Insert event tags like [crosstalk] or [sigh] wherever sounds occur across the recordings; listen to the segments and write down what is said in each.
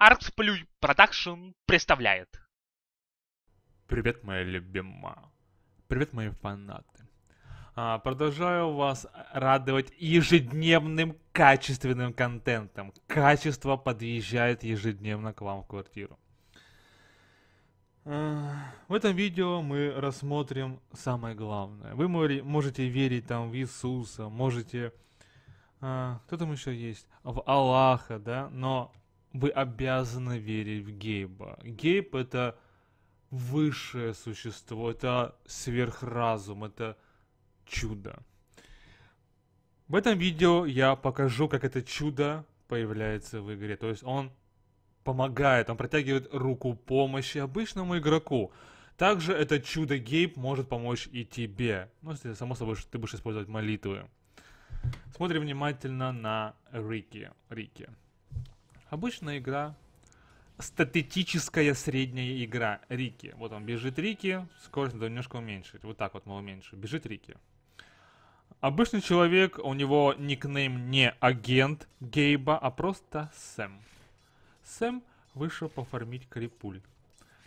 Артсплюй Production представляет. Привет, моя любима. Привет, мои фанаты. А, продолжаю вас радовать ежедневным качественным контентом. Качество подъезжает ежедневно к вам в квартиру. А, в этом видео мы рассмотрим самое главное. Вы можете верить там в Иисуса, можете... А, кто там еще есть? В Аллаха, да? Но вы обязаны верить в Гейба. Гейб это высшее существо, это сверхразум, это чудо. В этом видео я покажу, как это чудо появляется в игре. То есть он помогает, он протягивает руку помощи обычному игроку. Также это чудо Гейб может помочь и тебе. Ну, если само собой, что ты будешь использовать молитвы. Смотри внимательно на Рики. Рики. Обычная игра. статистическая средняя игра Рики. Вот он бежит Рики, скорость надо немножко уменьшить. Вот так вот мы уменьшим. Бежит Рики. Обычный человек, у него никнейм не агент Гейба, а просто Сэм. Сэм вышел пофармить крипуль.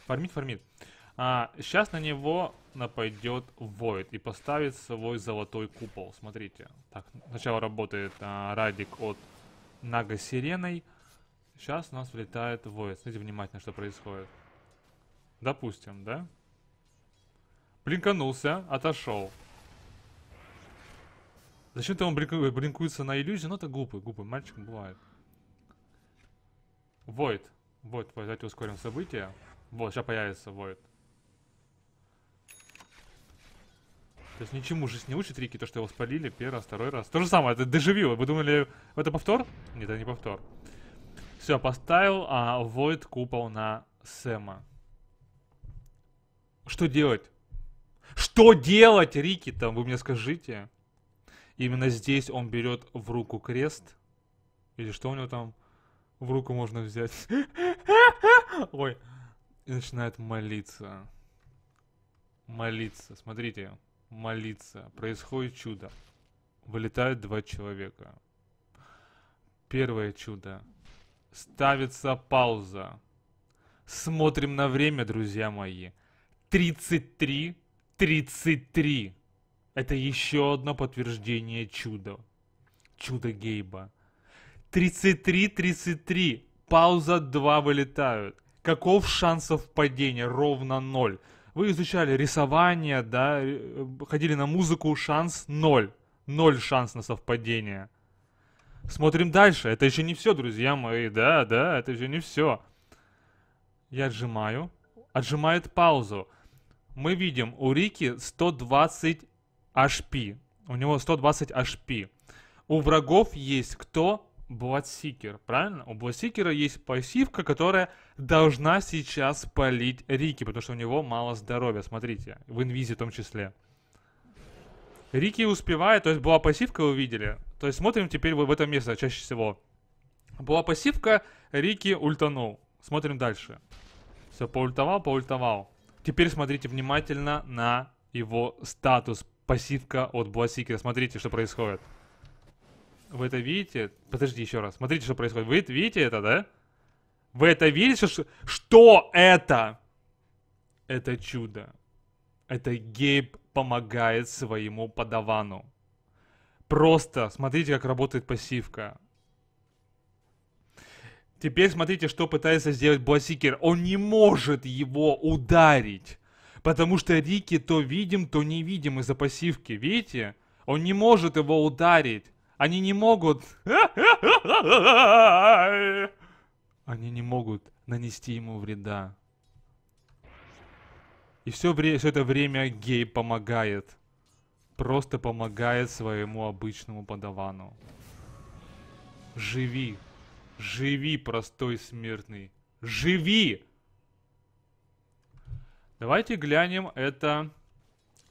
Фармит, фармит. А, сейчас на него нападет Войд и поставит свой золотой купол. Смотрите. Так, сначала работает а, Радик от Нага Сиреной. Сейчас у нас влетает воид. Смотрите внимательно, что происходит. Допустим, да? Блинканулся, отошел. Зачем-то он блинку... блинкуется на иллюзии? но это глупый, глупый мальчик бывает. Войд. Войд, давайте ускорим события. Вот, сейчас появится Войд. То есть ничему же не учит Рики, то, что его спалили первый раз, второй раз. То же самое, это дежавило. Вы думали, это повтор? Нет, это не повтор. Все, поставил а, Void купол на Сэма. Что делать? Что делать, Рики, там, вы мне скажите? Именно здесь он берет в руку крест. Или что у него там в руку можно взять? [laughs] Ой. И начинает молиться. Молиться. Смотрите. Молиться. Происходит чудо. Вылетают два человека. Первое чудо. Ставится пауза. Смотрим на время, друзья мои. 33, 33. Это еще одно подтверждение чуда. Чудо Гейба. 33, 33. Пауза 2 вылетают. Каков шанс совпадения? Ровно 0. Вы изучали рисование, да, э, ходили на музыку, шанс 0. 0 шанс на совпадение. Смотрим дальше. Это еще не все, друзья мои. Да, да, это еще не все. Я отжимаю. Отжимает паузу. Мы видим, у Рики 120 HP. У него 120 HP. У врагов есть кто? Бладсикер, правильно? У Бладсикера есть пассивка, которая должна сейчас полить Рики, потому что у него мало здоровья. Смотрите, в инвизе в том числе. Рики успевает, то есть была пассивка, вы видели. То есть смотрим теперь в это место чаще всего. Была пассивка, Рики ультанул. Смотрим дальше. Все, поультовал, поультовал. Теперь смотрите внимательно на его статус. Пассивка от Бласикера. Смотрите, что происходит. Вы это видите? Подожди еще раз. Смотрите, что происходит. Вы видите это, да? Вы это видите? Что, это? Это чудо. Это Гейб помогает своему подавану. Просто смотрите, как работает пассивка. Теперь смотрите, что пытается сделать Бласикер. Он не может его ударить. Потому что Рики то видим, то не видим из-за пассивки. Видите? Он не может его ударить. Они не могут... [laughs] Они не могут нанести ему вреда. И все, все это время Гей помогает. Просто помогает своему обычному подавану. Живи. Живи, простой смертный. Живи! Давайте глянем это...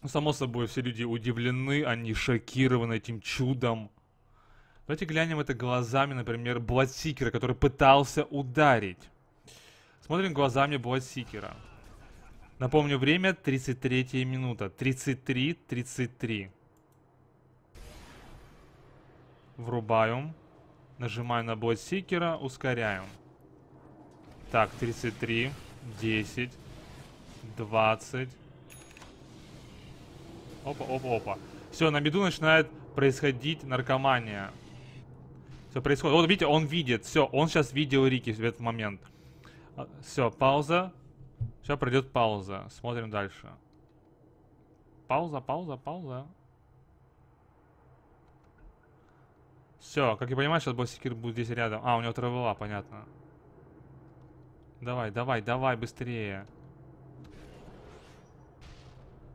Ну, само собой, все люди удивлены, они шокированы этим чудом. Давайте глянем это глазами, например, Бладсикера, который пытался ударить. Смотрим глазами Бладсикера. Сикера. Напомню, время 33 минута. 33, 33. Врубаю. Нажимаю на бой Сикера, ускоряю. Так, 33, 10, 20. Опа, опа, опа. Все, на беду начинает происходить наркомания. Все происходит. Вот видите, он видит. Все, он сейчас видел Рики в этот момент. Все, пауза. Все, пройдет пауза. Смотрим дальше. Пауза, пауза, пауза. Все, как я понимаю, сейчас босикир будет здесь рядом. А, у него травела, понятно. Давай, давай, давай, быстрее.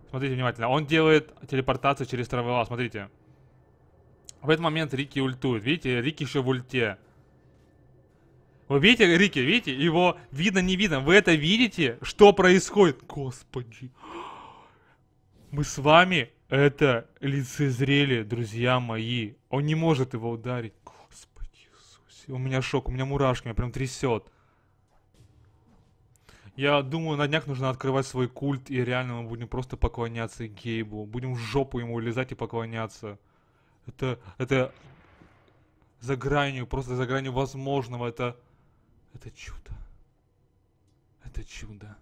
Смотрите внимательно. Он делает телепортацию через травела, смотрите. В этот момент Рики ультует. Видите, Рики еще в ульте. Вы видите, Рики, видите? Его видно, не видно. Вы это видите? Что происходит? Господи. Мы с вами это лицезрели, друзья мои. Он не может его ударить. Господи Иисусе. У меня шок, у меня мурашки, меня прям трясет. Я думаю, на днях нужно открывать свой культ, и реально мы будем просто поклоняться Гейбу. Будем в жопу ему лизать и поклоняться. Это, это за гранью, просто за гранью возможного. Это это чудо. Это чудо.